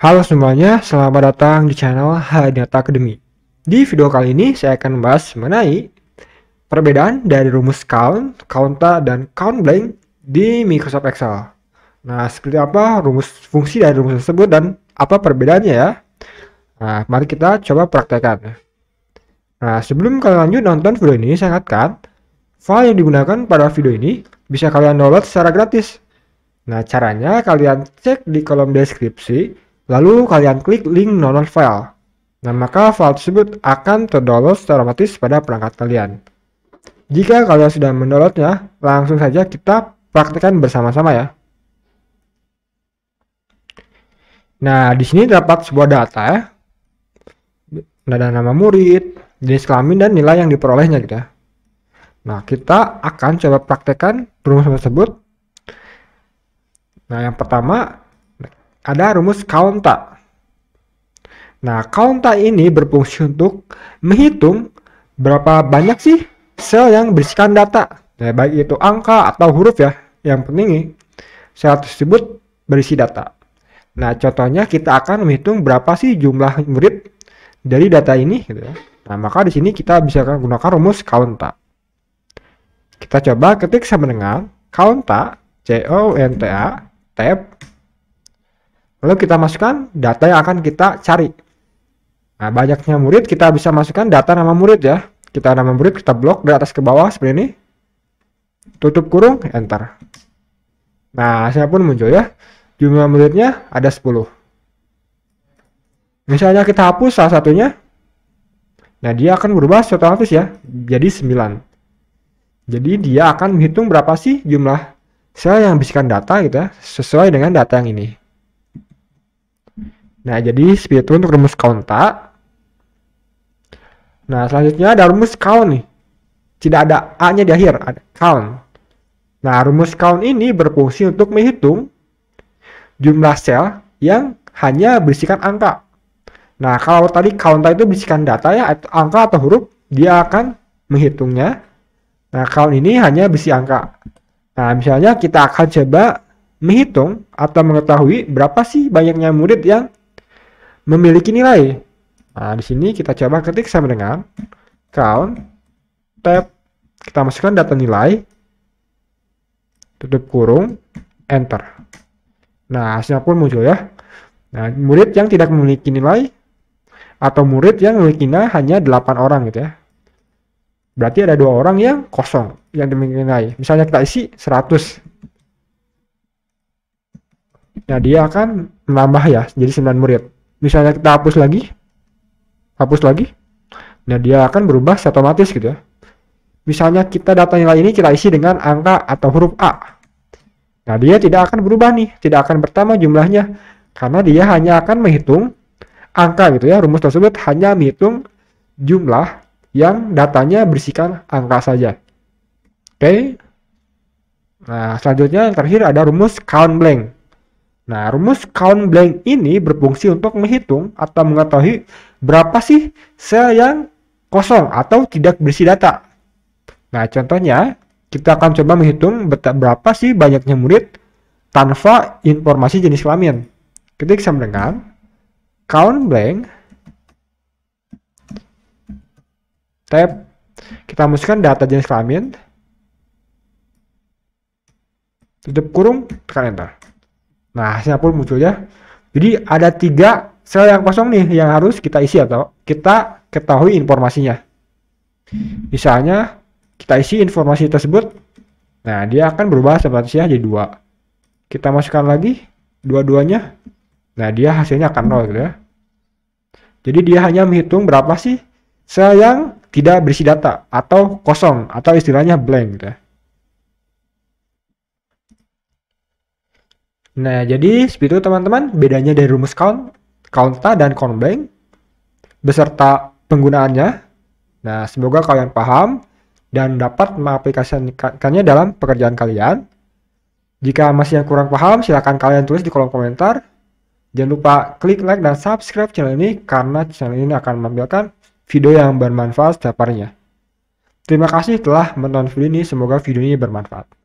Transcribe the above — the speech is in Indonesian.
Halo semuanya, selamat datang di channel Haidata Academy. Di video kali ini saya akan membahas mengenai perbedaan dari rumus count, counter, dan count blank di Microsoft Excel. Nah, seperti apa rumus fungsi dari rumus tersebut dan apa perbedaannya ya? Nah, mari kita coba praktekkan. Nah, sebelum kalian lanjut nonton video ini, saya ingatkan, file yang digunakan pada video ini bisa kalian download secara gratis. Nah, caranya kalian cek di kolom deskripsi Lalu kalian klik link download file. Nah, maka file tersebut akan terdownload secara otomatis pada perangkat kalian. Jika kalian sudah mendownloadnya, langsung saja kita praktekkan bersama-sama ya. Nah, di sini terdapat sebuah data ya. Ada nama murid, jenis kelamin, dan nilai yang diperolehnya gitu ya. Nah, kita akan coba praktekkan rumus tersebut. Nah, yang pertama, ada rumus kaunta. Nah, kaunta ini berfungsi untuk menghitung berapa banyak sih sel yang berisikan data. Nah, baik itu angka atau huruf ya. Yang penting sel tersebut berisi data. Nah, contohnya kita akan menghitung berapa sih jumlah murid dari data ini gitu ya. Nah, maka di sini kita bisa menggunakan rumus kaunta. Kita coba ketik sama dengan kaunta, C O N T A, tab Lalu kita masukkan data yang akan kita cari. Nah, banyaknya murid kita bisa masukkan data nama murid ya. Kita nama murid kita blok dari atas ke bawah seperti ini. Tutup kurung, enter. Nah, saya pun muncul ya. Jumlah muridnya ada 10. Misalnya kita hapus salah satunya. Nah, dia akan berubah otomatis ya, jadi 9. Jadi dia akan menghitung berapa sih jumlah sel yang bisikan data gitu ya, sesuai dengan data yang ini. Nah, jadi speed itu untuk rumus count tak. Nah, selanjutnya ada rumus count nih. Tidak ada A-nya di akhir, ada count. Nah, rumus count ini berfungsi untuk menghitung jumlah sel yang hanya berisikan angka. Nah, kalau tadi count itu berisikan data ya, angka atau huruf, dia akan menghitungnya. Nah, count ini hanya berisi angka. Nah, misalnya kita akan coba menghitung atau mengetahui berapa sih banyaknya murid yang memiliki nilai. Nah, di sini kita coba ketik sama dengan count tab kita masukkan data nilai tutup kurung enter. Nah, hasilnya pun muncul ya. Nah, murid yang tidak memiliki nilai atau murid yang memiliki nilai hanya 8 orang gitu ya. Berarti ada dua orang yang kosong yang memiliki nilai. Misalnya kita isi 100. Nah, dia akan menambah ya, jadi 9 murid misalnya kita hapus lagi hapus lagi nah dia akan berubah secara otomatis gitu ya misalnya kita data nilai ini kita isi dengan angka atau huruf A nah dia tidak akan berubah nih tidak akan bertambah jumlahnya karena dia hanya akan menghitung angka gitu ya rumus tersebut hanya menghitung jumlah yang datanya bersihkan angka saja oke okay? Nah, selanjutnya yang terakhir ada rumus count blank. Nah, rumus count blank ini berfungsi untuk menghitung atau mengetahui berapa sih sel yang kosong atau tidak berisi data. Nah, contohnya kita akan coba menghitung berapa sih banyaknya murid tanpa informasi jenis kelamin. Ketik sama dengan count blank tab kita masukkan data jenis kelamin tutup kurung tekan enter Nah, hasilnya pun muncul ya. Jadi ada tiga sel yang kosong nih yang harus kita isi atau kita ketahui informasinya. Misalnya kita isi informasi tersebut, nah dia akan berubah ya jadi dua. Kita masukkan lagi dua-duanya, nah dia hasilnya akan nol gitu ya. Jadi dia hanya menghitung berapa sih sel yang tidak berisi data atau kosong atau istilahnya blank gitu ya. Nah, jadi seperti itu teman-teman, bedanya dari rumus count, counta dan count beserta penggunaannya. Nah, semoga kalian paham dan dapat mengaplikasikannya dalam pekerjaan kalian. Jika masih yang kurang paham, silahkan kalian tulis di kolom komentar. Jangan lupa klik like dan subscribe channel ini karena channel ini akan menampilkan video yang bermanfaat setiap harinya. Terima kasih telah menonton video ini, semoga video ini bermanfaat.